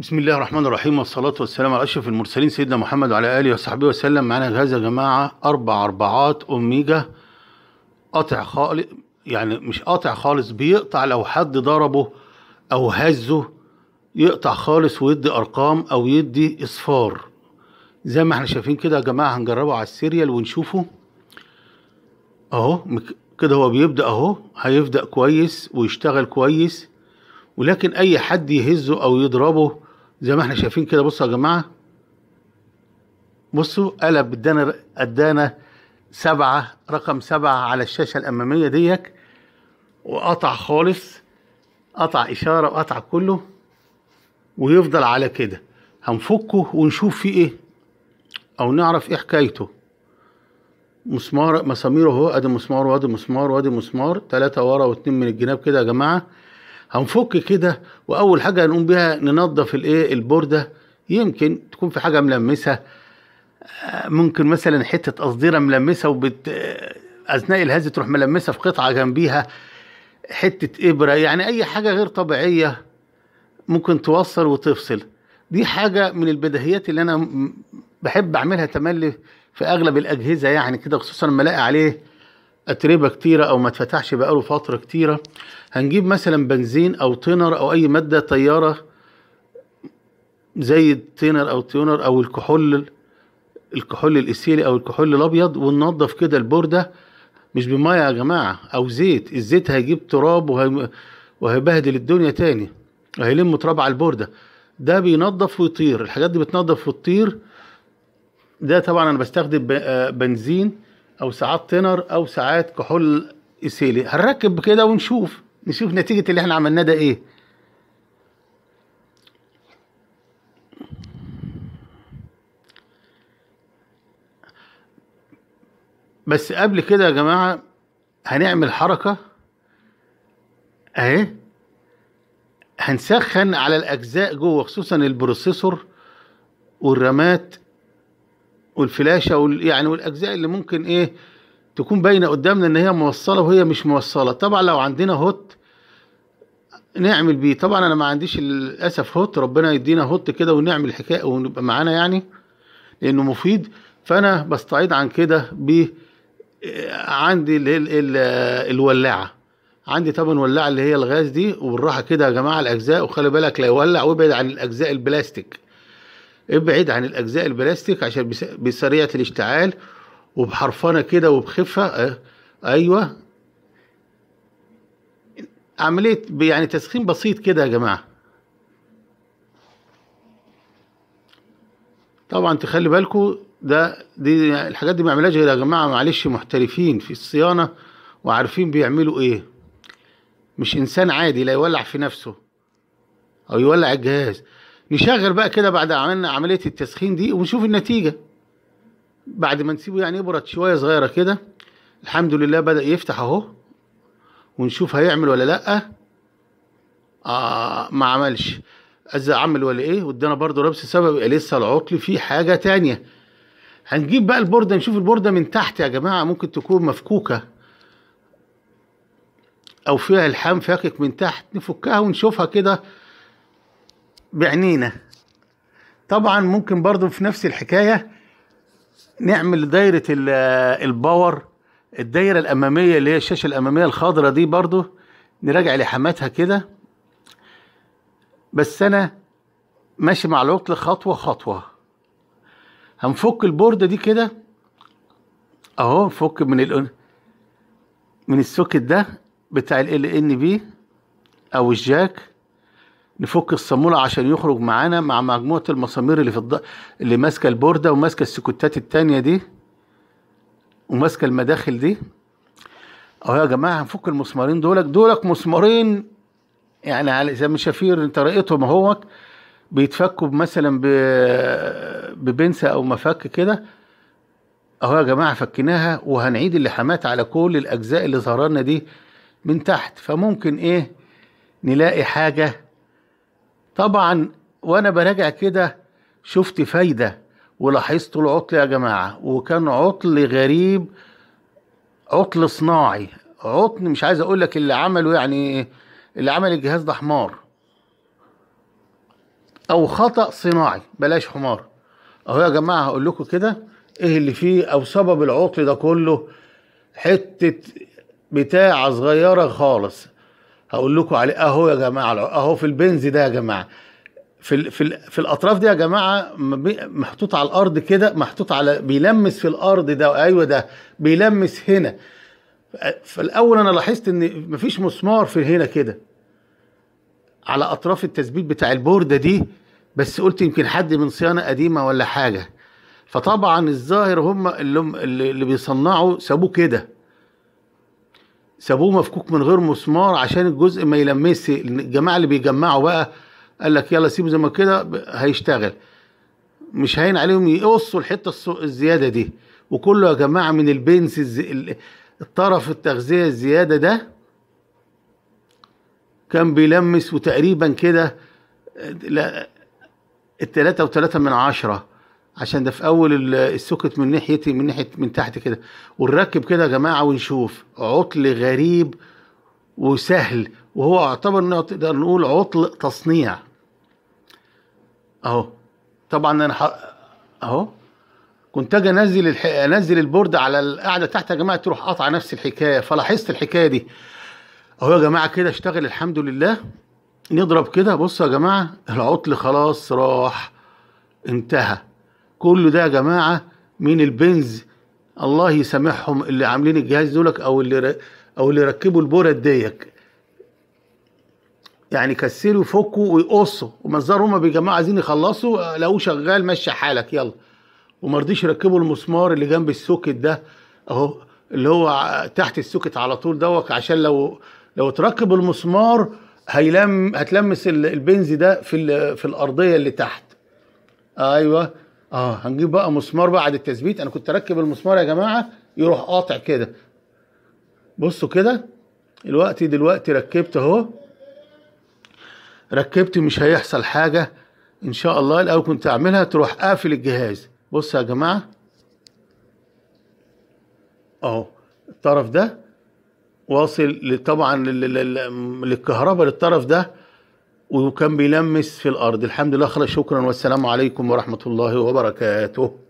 بسم الله الرحمن الرحيم والصلاة والسلام على أشرف المرسلين سيدنا محمد وعلى آله وصحبه وسلم معانا جهاز يا جماعة أربع أربعات أوميجا قاطع خالص يعني مش قاطع خالص بيقطع لو حد ضربه أو هزه يقطع خالص ويدي أرقام أو يدي إصفار زي ما احنا شايفين كده يا جماعة هنجربه على السيريال ونشوفه أهو كده هو بيبدأ أهو هيبدأ كويس ويشتغل كويس ولكن أي حد يهزه أو يضربه زي ما احنا شايفين كده بصوا يا جماعه بصوا قلب ادانا ادانا سبعة رقم سبعة على الشاشة الأمامية ديك وقطع خالص قطع إشارة وقطع كله ويفضل على كده هنفكه ونشوف فيه إيه أو نعرف إيه حكايته مسمار مساميره أهو أدي مسمار وأدي مسمار وأدي مسمار تلاتة ورا واتنين من الجناب كده يا جماعة هنفك كده واول حاجه هنقوم بيها ننظف الايه البورده يمكن تكون في حاجه ملمسه آه، ممكن مثلا حته قصديره ملمسه وبت آه، اثناء الهز تروح ملمسه في قطعه جنبيها حته ابره يعني اي حاجه غير طبيعيه ممكن توصل وتفصل دي حاجه من البديهيات اللي انا بحب اعملها تملي في اغلب الاجهزه يعني كده خصوصا لما الاقي عليه اتربه كتيره او ما اتفتحش بقاله فتره كتيره هنجيب مثلا بنزين او تينر او اي ماده طياره زي التينر او التيونر او الكحول الكحول الاسيلي او الكحول الابيض وننضف كده البورده مش بميه يا جماعه او زيت الزيت هيجيب تراب وهيبهدل الدنيا تاني وهيلم تراب على البورده ده بينضف ويطير الحاجات دي بتنضف وتطير ده طبعا انا بستخدم آه، بنزين او ساعات تنر او ساعات كحول اسيلي هنركب كده ونشوف نشوف نتيجه اللي احنا عملناه ده ايه بس قبل كده يا جماعه هنعمل حركه اهي هنسخن على الاجزاء جوه خصوصا البروسيسور والرامات والفلاشه وال يعني والاجزاء اللي ممكن ايه تكون باينه قدامنا ان هي موصله وهي مش موصله طبعا لو عندنا هوت نعمل بيه طبعا انا ما عنديش للاسف هوت ربنا يدينا هوت كده ونعمل حكايه ونبقى معانا يعني لانه مفيد فانا بستعيد عن كده ب عندي الـ الـ الـ الولاعه عندي طبعا ولاعه اللي هي الغاز دي وبالراحه كده يا جماعه الاجزاء وخلي بالك لا يولع وابعد عن الاجزاء البلاستيك ابعد عن الاجزاء البلاستيك عشان بسريعه الاشتعال وبحرفنه كده وبخفه اه ايوه عمليه يعني تسخين بسيط كده يا جماعه طبعا تخلي بالكم ده دي الحاجات دي ما يعملهاش غير يا جماعه معلش محترفين في الصيانه وعارفين بيعملوا ايه مش انسان عادي لا يولع في نفسه او يولع الجهاز نشغل بقى كده بعد عملنا عملية التسخين دي ونشوف النتيجة بعد ما نسيبه يعني يبرد شوية صغيرة كده الحمد لله بدأ يفتح اهو ونشوف هيعمل ولا لأ آه ما عملش أزا عمل ولا ايه وادانا برضو لبس سبب إيه، لسه العطل في حاجة تانية هنجيب بقى البوردة نشوف البوردة من تحت يا جماعة ممكن تكون مفكوكة او فيها الحام فاكك من تحت نفكها ونشوفها كده بعنينا طبعا ممكن برضو في نفس الحكاية نعمل دايرة الباور الدايرة الأمامية اللي هي الشاشة الأمامية الخضرة دي برضو نراجع لحماتها كده بس أنا ماشي مع العطل خطوة خطوة هنفك البوردة دي كده أهو نفك من ال من السوكت ده بتاع ال ال ان بي أو الجاك نفك الصامولة عشان يخرج معانا مع مجموعة المسامير اللي في الض... اللي ماسكة البوردة وماسكة السكوتات التانية دي وماسكة المداخل دي اهو يا جماعة هنفك المسمارين دولك دولك مسمارين يعني على زي ما شفير طريقتهم اهوك بيتفكوا مثلا ب... ببنسة او مفك كده اهو يا جماعة فكيناها وهنعيد اللحامات على كل الاجزاء اللي ظهرنا دي من تحت فممكن ايه نلاقي حاجة طبعا وانا براجع كده شفت فايده ولاحظت العطل يا جماعه وكان عطل غريب عطل صناعي عطل مش عايز اقول لك اللي عمله يعني اللي عمل الجهاز ده حمار او خطا صناعي بلاش حمار اهو يا جماعه هقول لكم كده ايه اللي فيه او سبب العطل ده كله حته بتاعه صغيره خالص هقول لكم عليه اهو يا جماعه اهو في البنز ده يا جماعه في الـ في, الـ في الاطراف دي يا جماعه محطوط على الارض كده محطوط على بيلمس في الارض ده ايوه ده بيلمس هنا فالاول انا لاحظت ان مفيش مسمار في هنا كده على اطراف التثبيت بتاع البورده دي بس قلت يمكن حد من صيانه قديمه ولا حاجه فطبعا الظاهر هم اللي, اللي بيصنعوا سابوه كده سابوه مفكوك من غير مسمار عشان الجزء ما يلمسش الجماعه اللي بيجمعوا بقى قال لك يلا سيبه زي ما كده هيشتغل مش هين عليهم يقصوا الحته الزياده دي وكله يا جماعه من البنس الطرف التغذيه الزياده ده كان بيلمس وتقريبا كده لا التلاتة وتلاتة من عشرة عشان ده في اول السوكت من ناحيتي من ناحيه من تحت كده ونركب كده يا جماعه ونشوف عطل غريب وسهل وهو يعتبر نقدر نقول عطل تصنيع اهو طبعا انا ح... اهو كنت اجي انزل الح... انزل البورد على القاعده تحت يا جماعه تروح قاطعه نفس الحكايه فلاحظت الحكايه دي اهو يا جماعه كده اشتغل الحمد لله نضرب كده بصوا يا جماعه العطل خلاص راح انتهى كل ده يا جماعه من البنز الله يسامحهم اللي عاملين الجهاز دولك او اللي او اللي ركبوا البورد ديك يعني كسروا فكوا ويقصوا ومزار هما بيجمعوا عايزين يخلصوا لقوه شغال مشي حالك يلا وما رضيش يركبوا المسمار اللي جنب السوكت ده اهو اللي هو تحت السوكت على طول دوت عشان لو لو تركب المسمار هيلم هتلمس البنز ده في في الارضيه اللي تحت ايوه اه هنجيب بقى مسمار بعد التثبيت انا كنت اركب المسمار يا جماعه يروح قاطع كده بصوا كده الوقت دلوقتي ركبت اهو ركبت مش هيحصل حاجه ان شاء الله الاول كنت اعملها تروح قافل الجهاز بصوا يا جماعه اهو الطرف ده واصل طبعا للكهرباء للطرف ده وكان بيلمس في الأرض الحمد لله خلاص شكرا والسلام عليكم ورحمة الله وبركاته